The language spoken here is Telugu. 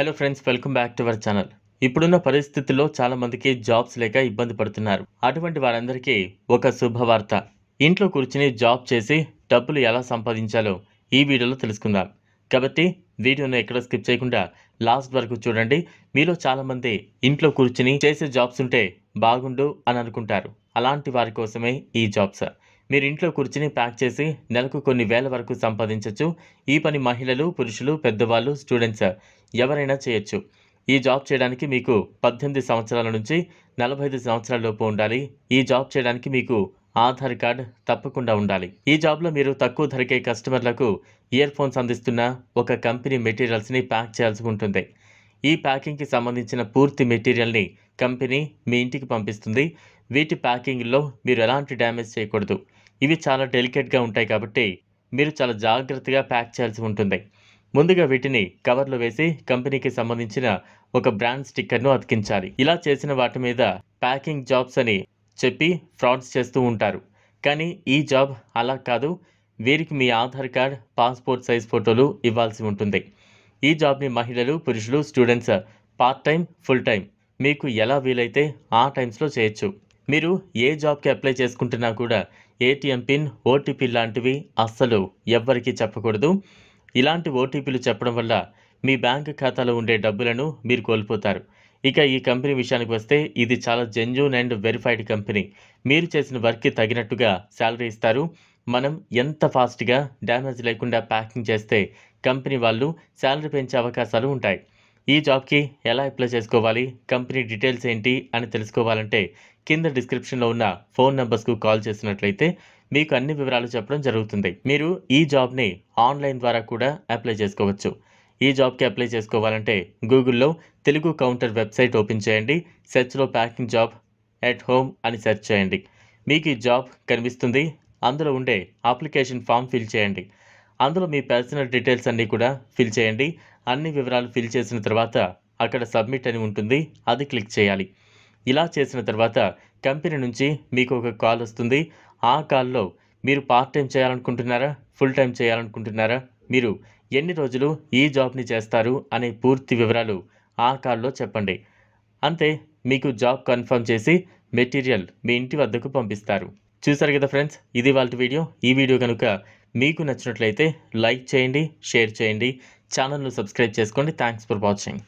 hello friends welcome back to our channel ఇప్పుడున్న పరిస్థితుల్లో చాలామందికి జాబ్స్ లేక ఇబ్బంది పడుతున్నారు అటువంటి వారందరికీ ఒక శుభవార్త ఇంట్లో కూర్చుని జాబ్ చేసి డబ్బులు ఎలా సంపాదించాలో ఈ వీడియోలో తెలుసుకుందాం కాబట్టి వీడియోను ఎక్కడ స్కిప్ చేయకుండా లాస్ట్ వరకు చూడండి మీలో చాలామంది ఇంట్లో కూర్చుని చేసే జాబ్స్ ఉంటే బాగుండు అని అనుకుంటారు అలాంటి వారి కోసమే ఈ జాబ్స్ మీరు ఇంట్లో కూర్చుని ప్యాక్ చేసి నెలకు కొన్ని వేల వరకు సంపాదించవచ్చు ఈ పని మహిళలు పురుషులు పెద్దవాళ్ళు స్టూడెంట్స్ ఎవరైనా చేయొచ్చు ఈ జాబ్ చేయడానికి మీకు పద్దెనిమిది సంవత్సరాల నుంచి నలభై ఐదు సంవత్సరాల లోపు ఉండాలి ఈ జాబ్ చేయడానికి మీకు ఆధార్ కార్డ్ తప్పకుండా ఉండాలి ఈ జాబ్లో మీరు తక్కువ ధరకే కస్టమర్లకు ఇయర్ ఫోన్స్ అందిస్తున్న ఒక కంపెనీ మెటీరియల్స్ని ప్యాక్ చేయాల్సి ఉంటుంది ఈ ప్యాకింగ్కి సంబంధించిన పూర్తి మెటీరియల్ని కంపెనీ మీ ఇంటికి పంపిస్తుంది వీటి ప్యాకింగ్లో మీరు ఎలాంటి డ్యామేజ్ చేయకూడదు ఇవి చాలా డెలికేట్గా ఉంటాయి కాబట్టి మీరు చాలా జాగ్రత్తగా ప్యాక్ చేయాల్సి ఉంటుంది ముందుగా వీటిని కవర్లో వేసి కంపెనీకి సంబంధించిన ఒక బ్రాండ్ స్టిక్కర్ను అతికించాలి ఇలా చేసిన వాటి మీద ప్యాకింగ్ జాబ్స్ అని చెప్పి ఫ్రాడ్స్ చేస్తూ ఉంటారు కానీ ఈ జాబ్ అలా కాదు వీరికి మీ ఆధార్ కార్డ్ పాస్పోర్ట్ సైజ్ ఫోటోలు ఇవ్వాల్సి ఉంటుంది ఈ జాబ్ని మహిళలు పురుషులు students part time full time మీకు ఎలా వీలైతే ఆ టైమ్స్లో చేయొచ్చు మీరు ఏ జాబ్కి అప్లై చేసుకుంటున్నా కూడా ఏటీఎం పిన్ ఓటీపీ లాంటివి అస్సలు ఎవ్వరికీ చెప్పకూడదు ఇలాంటి ఓటీపీలు చెప్పడం వల్ల మీ బ్యాంక్ ఖాతాలో ఉండే డబ్బులను మీరు కోల్పోతారు ఇక ఈ కంపెనీ విషయానికి వస్తే ఇది చాలా జెన్యున్ అండ్ వెరిఫైడ్ కంపెనీ మీరు చేసిన వర్క్కి తగినట్టుగా శాలరీ ఇస్తారు మనం ఎంత ఫాస్ట్గా డ్యామేజ్ లేకుండా ప్యాకింగ్ చేస్తే కంపెనీ వాళ్ళు శాలరీ పెంచే అవకాశాలు ఉంటాయి ఈ జాబ్కి ఎలా అప్లై చేసుకోవాలి కంపెనీ డీటెయిల్స్ ఏంటి అని తెలుసుకోవాలంటే కింద డిస్క్రిప్షన్లో ఉన్న ఫోన్ నెంబర్స్కు కాల్ చేసినట్లయితే మీకు అన్ని వివరాలు చెప్పడం జరుగుతుంది మీరు ఈ జాబ్ని ఆన్లైన్ ద్వారా కూడా అప్లై చేసుకోవచ్చు ఈ జాబ్కి అప్లై చేసుకోవాలంటే గూగుల్లో తెలుగు కౌంటర్ వెబ్సైట్ ఓపెన్ చేయండి సెర్చ్లో ప్యాకింగ్ జాబ్ ఎట్ హోమ్ అని సెర్చ్ చేయండి మీకు ఈ జాబ్ కనిపిస్తుంది అందులో ఉండే అప్లికేషన్ ఫామ్ ఫిల్ చేయండి అందులో మీ పర్సనల్ డీటెయిల్స్ అన్నీ కూడా ఫిల్ చేయండి అన్ని వివరాలు ఫిల్ చేసిన తర్వాత అక్కడ సబ్మిట్ అని ఉంటుంది అది క్లిక్ చేయాలి ఇలా చేసిన తర్వాత కంపెనీ నుంచి మీకు ఒక కాల్ వస్తుంది ఆ కాల్లో మీరు పార్ట్ టైం చేయాలనుకుంటున్నారా ఫుల్ టైం చేయాలనుకుంటున్నారా మీరు ఎన్ని రోజులు ఈ జాబ్ని చేస్తారు అనే పూర్తి వివరాలు ఆ కాల్లో చెప్పండి అంతే మీకు జాబ్ కన్ఫర్మ్ చేసి మెటీరియల్ మీ ఇంటి వద్దకు పంపిస్తారు చూసారు కదా ఫ్రెండ్స్ ఇది వాళ్ళ వీడియో ఈ వీడియో కనుక మీకు నచ్చినట్లయితే లైక్ చేయండి షేర్ చేయండి ఛానల్ను సబ్స్క్రైబ్ చేసుకోండి థ్యాంక్స్ ఫర్ వాచింగ్